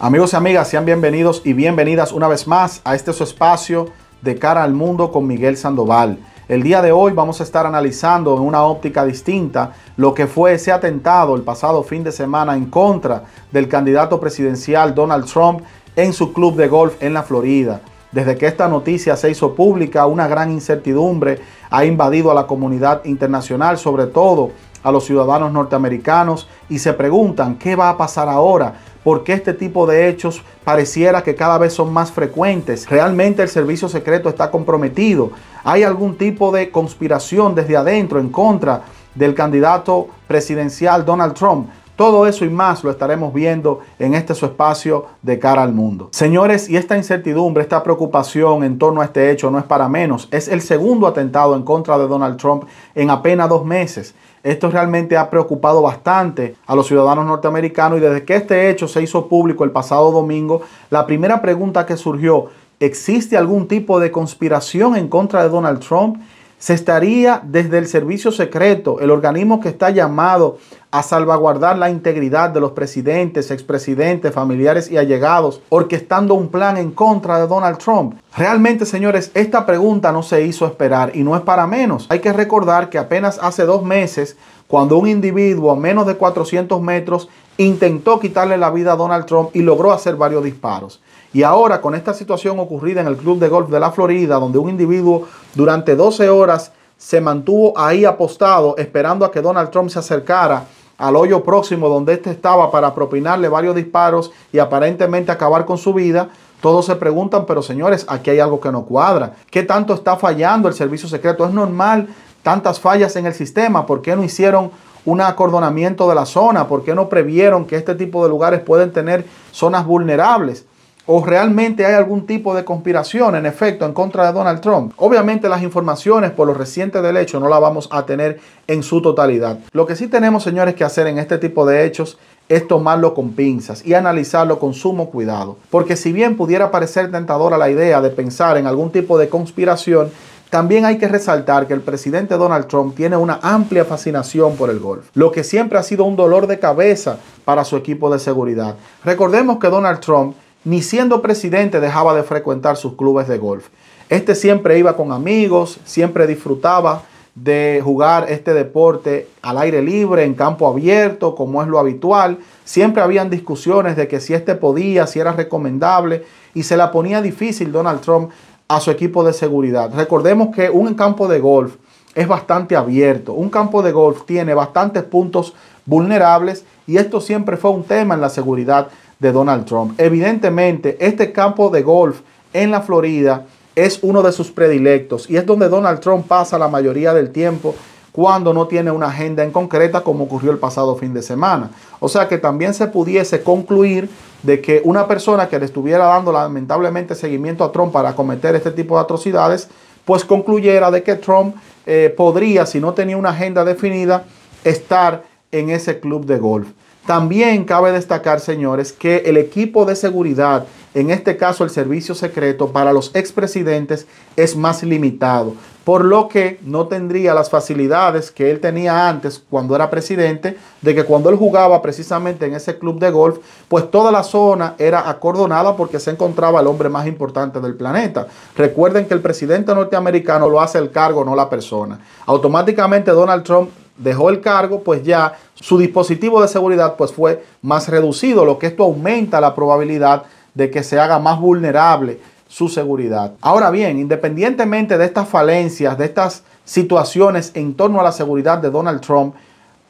Amigos y amigas, sean bienvenidos y bienvenidas una vez más a este su espacio de cara al mundo con Miguel Sandoval. El día de hoy vamos a estar analizando en una óptica distinta lo que fue ese atentado el pasado fin de semana en contra del candidato presidencial Donald Trump en su club de golf en la Florida. Desde que esta noticia se hizo pública, una gran incertidumbre ha invadido a la comunidad internacional, sobre todo a los ciudadanos norteamericanos, y se preguntan qué va a pasar ahora, porque este tipo de hechos pareciera que cada vez son más frecuentes. Realmente el servicio secreto está comprometido. Hay algún tipo de conspiración desde adentro en contra del candidato presidencial Donald Trump. Todo eso y más lo estaremos viendo en este su espacio de cara al mundo. Señores, y esta incertidumbre, esta preocupación en torno a este hecho no es para menos. Es el segundo atentado en contra de Donald Trump en apenas dos meses. Esto realmente ha preocupado bastante a los ciudadanos norteamericanos y desde que este hecho se hizo público el pasado domingo, la primera pregunta que surgió, ¿existe algún tipo de conspiración en contra de Donald Trump? se estaría desde el servicio secreto, el organismo que está llamado a salvaguardar la integridad de los presidentes, expresidentes, familiares y allegados, orquestando un plan en contra de Donald Trump. Realmente, señores, esta pregunta no se hizo esperar y no es para menos. Hay que recordar que apenas hace dos meses cuando un individuo a menos de 400 metros intentó quitarle la vida a Donald Trump y logró hacer varios disparos. Y ahora con esta situación ocurrida en el Club de Golf de la Florida, donde un individuo durante 12 horas se mantuvo ahí apostado esperando a que Donald Trump se acercara al hoyo próximo donde éste estaba para propinarle varios disparos y aparentemente acabar con su vida, todos se preguntan, pero señores, aquí hay algo que no cuadra. ¿Qué tanto está fallando el servicio secreto? Es normal tantas fallas en el sistema? ¿Por qué no hicieron un acordonamiento de la zona? ¿Por qué no previeron que este tipo de lugares pueden tener zonas vulnerables? ¿O realmente hay algún tipo de conspiración en efecto en contra de Donald Trump? Obviamente las informaciones por lo reciente del hecho no las vamos a tener en su totalidad. Lo que sí tenemos señores que hacer en este tipo de hechos es tomarlo con pinzas y analizarlo con sumo cuidado. Porque si bien pudiera parecer tentadora la idea de pensar en algún tipo de conspiración, también hay que resaltar que el presidente Donald Trump tiene una amplia fascinación por el golf, lo que siempre ha sido un dolor de cabeza para su equipo de seguridad. Recordemos que Donald Trump, ni siendo presidente, dejaba de frecuentar sus clubes de golf. Este siempre iba con amigos, siempre disfrutaba de jugar este deporte al aire libre, en campo abierto, como es lo habitual. Siempre habían discusiones de que si este podía, si era recomendable, y se la ponía difícil Donald Trump a su equipo de seguridad. Recordemos que un campo de golf es bastante abierto. Un campo de golf tiene bastantes puntos vulnerables y esto siempre fue un tema en la seguridad de Donald Trump. Evidentemente, este campo de golf en la Florida es uno de sus predilectos y es donde Donald Trump pasa la mayoría del tiempo cuando no tiene una agenda en concreta como ocurrió el pasado fin de semana. O sea que también se pudiese concluir de que una persona que le estuviera dando lamentablemente seguimiento a Trump para cometer este tipo de atrocidades, pues concluyera de que Trump eh, podría, si no tenía una agenda definida, estar en ese club de golf. También cabe destacar, señores, que el equipo de seguridad en este caso, el servicio secreto para los expresidentes es más limitado, por lo que no tendría las facilidades que él tenía antes cuando era presidente, de que cuando él jugaba precisamente en ese club de golf, pues toda la zona era acordonada porque se encontraba el hombre más importante del planeta. Recuerden que el presidente norteamericano lo hace el cargo, no la persona. Automáticamente Donald Trump dejó el cargo, pues ya su dispositivo de seguridad pues fue más reducido, lo que esto aumenta la probabilidad de que se haga más vulnerable su seguridad. Ahora bien, independientemente de estas falencias, de estas situaciones en torno a la seguridad de Donald Trump,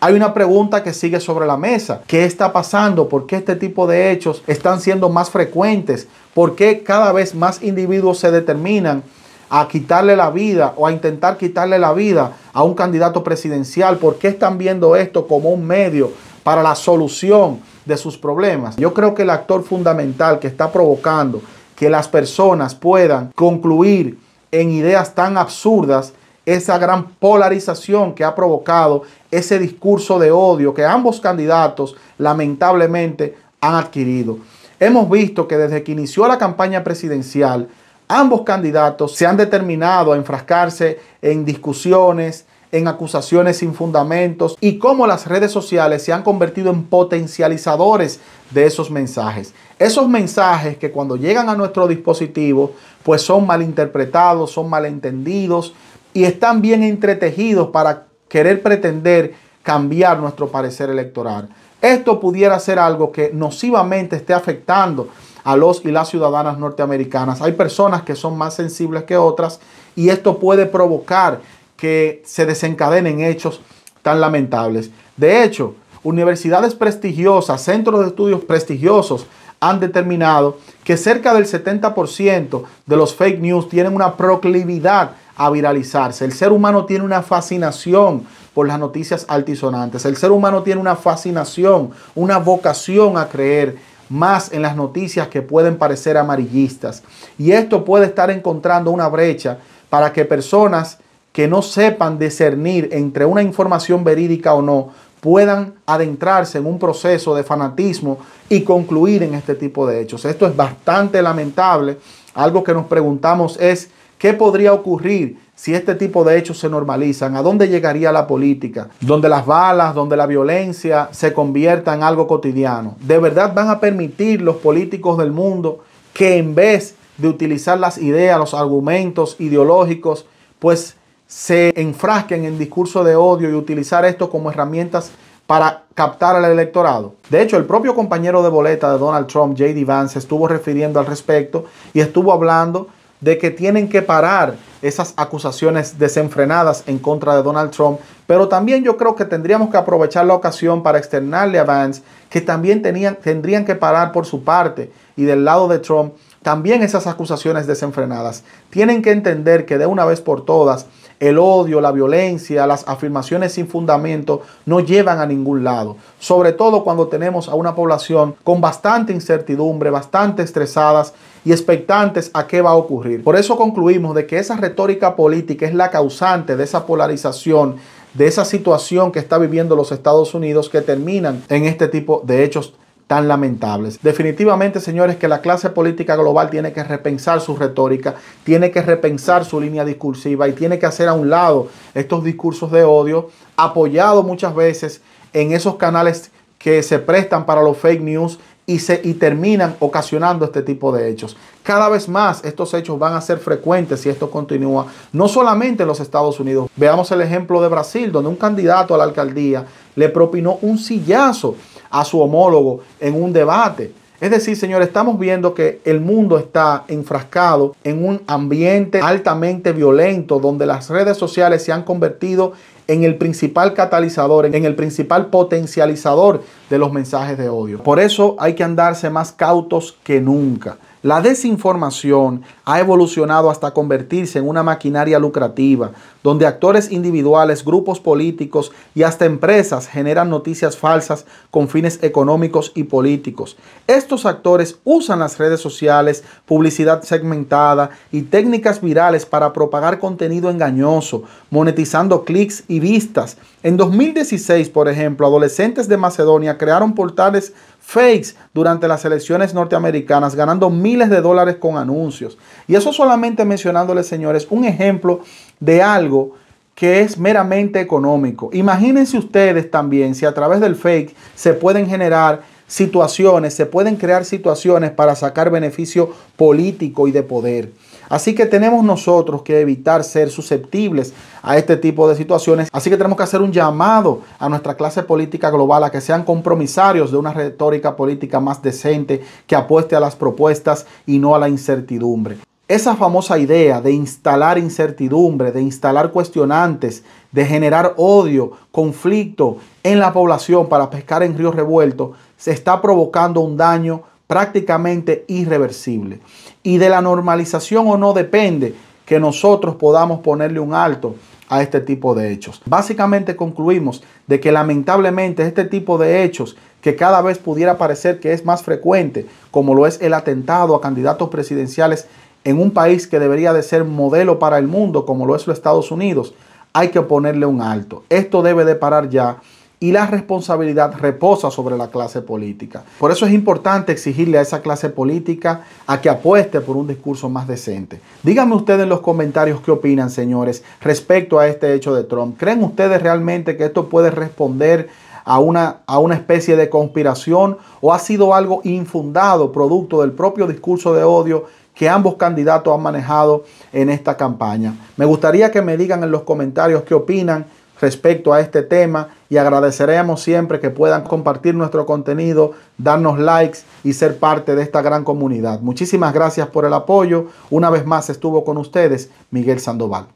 hay una pregunta que sigue sobre la mesa. ¿Qué está pasando? ¿Por qué este tipo de hechos están siendo más frecuentes? ¿Por qué cada vez más individuos se determinan a quitarle la vida o a intentar quitarle la vida a un candidato presidencial? ¿Por qué están viendo esto como un medio para la solución de sus problemas. Yo creo que el actor fundamental que está provocando que las personas puedan concluir en ideas tan absurdas esa gran polarización que ha provocado ese discurso de odio que ambos candidatos lamentablemente han adquirido. Hemos visto que desde que inició la campaña presidencial, ambos candidatos se han determinado a enfrascarse en discusiones, en acusaciones sin fundamentos y cómo las redes sociales se han convertido en potencializadores de esos mensajes. Esos mensajes que cuando llegan a nuestro dispositivo, pues son malinterpretados, son malentendidos y están bien entretejidos para querer pretender cambiar nuestro parecer electoral. Esto pudiera ser algo que nocivamente esté afectando a los y las ciudadanas norteamericanas. Hay personas que son más sensibles que otras y esto puede provocar que se desencadenen hechos tan lamentables. De hecho, universidades prestigiosas, centros de estudios prestigiosos han determinado que cerca del 70% de los fake news tienen una proclividad a viralizarse. El ser humano tiene una fascinación por las noticias altisonantes. El ser humano tiene una fascinación, una vocación a creer más en las noticias que pueden parecer amarillistas. Y esto puede estar encontrando una brecha para que personas que no sepan discernir entre una información verídica o no, puedan adentrarse en un proceso de fanatismo y concluir en este tipo de hechos. Esto es bastante lamentable. Algo que nos preguntamos es, ¿qué podría ocurrir si este tipo de hechos se normalizan? ¿A dónde llegaría la política? Donde las balas, donde la violencia se convierta en algo cotidiano. ¿De verdad van a permitir los políticos del mundo que en vez de utilizar las ideas, los argumentos ideológicos, pues se enfrasquen en discurso de odio y utilizar esto como herramientas para captar al electorado. De hecho, el propio compañero de boleta de Donald Trump, JD Vance, estuvo refiriendo al respecto y estuvo hablando de que tienen que parar esas acusaciones desenfrenadas en contra de Donald Trump, pero también yo creo que tendríamos que aprovechar la ocasión para externarle a Vance que también tenían, tendrían que parar por su parte y del lado de Trump también esas acusaciones desenfrenadas. Tienen que entender que de una vez por todas el odio, la violencia, las afirmaciones sin fundamento no llevan a ningún lado. Sobre todo cuando tenemos a una población con bastante incertidumbre, bastante estresadas y expectantes a qué va a ocurrir. Por eso concluimos de que esa retórica política es la causante de esa polarización de esa situación que está viviendo los Estados Unidos que terminan en este tipo de hechos tan lamentables. Definitivamente, señores, que la clase política global tiene que repensar su retórica, tiene que repensar su línea discursiva y tiene que hacer a un lado estos discursos de odio, apoyado muchas veces en esos canales que se prestan para los fake news y, se, y terminan ocasionando este tipo de hechos. Cada vez más estos hechos van a ser frecuentes si esto continúa, no solamente en los Estados Unidos. Veamos el ejemplo de Brasil, donde un candidato a la alcaldía le propinó un sillazo a su homólogo en un debate. Es decir, señores, estamos viendo que el mundo está enfrascado en un ambiente altamente violento donde las redes sociales se han convertido en el principal catalizador, en el principal potencializador de los mensajes de odio. Por eso hay que andarse más cautos que nunca. La desinformación ha evolucionado hasta convertirse en una maquinaria lucrativa, donde actores individuales, grupos políticos y hasta empresas generan noticias falsas con fines económicos y políticos. Estos actores usan las redes sociales, publicidad segmentada y técnicas virales para propagar contenido engañoso, monetizando clics y vistas. En 2016, por ejemplo, adolescentes de Macedonia crearon portales fakes durante las elecciones norteamericanas, ganando miles de dólares con anuncios. Y eso solamente mencionándoles, señores, un ejemplo de algo que es meramente económico. Imagínense ustedes también si a través del fake se pueden generar situaciones, se pueden crear situaciones para sacar beneficio político y de poder. Así que tenemos nosotros que evitar ser susceptibles a este tipo de situaciones. Así que tenemos que hacer un llamado a nuestra clase política global a que sean compromisarios de una retórica política más decente que apueste a las propuestas y no a la incertidumbre. Esa famosa idea de instalar incertidumbre, de instalar cuestionantes, de generar odio, conflicto en la población para pescar en ríos revueltos, se está provocando un daño prácticamente irreversible. Y de la normalización o no depende que nosotros podamos ponerle un alto a este tipo de hechos. Básicamente concluimos de que lamentablemente este tipo de hechos que cada vez pudiera parecer que es más frecuente, como lo es el atentado a candidatos presidenciales en un país que debería de ser modelo para el mundo, como lo es los Estados Unidos, hay que ponerle un alto. Esto debe de parar ya y la responsabilidad reposa sobre la clase política. Por eso es importante exigirle a esa clase política a que apueste por un discurso más decente. Díganme ustedes en los comentarios qué opinan, señores, respecto a este hecho de Trump. ¿Creen ustedes realmente que esto puede responder a una, a una especie de conspiración o ha sido algo infundado, producto del propio discurso de odio que ambos candidatos han manejado en esta campaña? Me gustaría que me digan en los comentarios qué opinan respecto a este tema y agradeceremos siempre que puedan compartir nuestro contenido, darnos likes y ser parte de esta gran comunidad. Muchísimas gracias por el apoyo. Una vez más estuvo con ustedes Miguel Sandoval.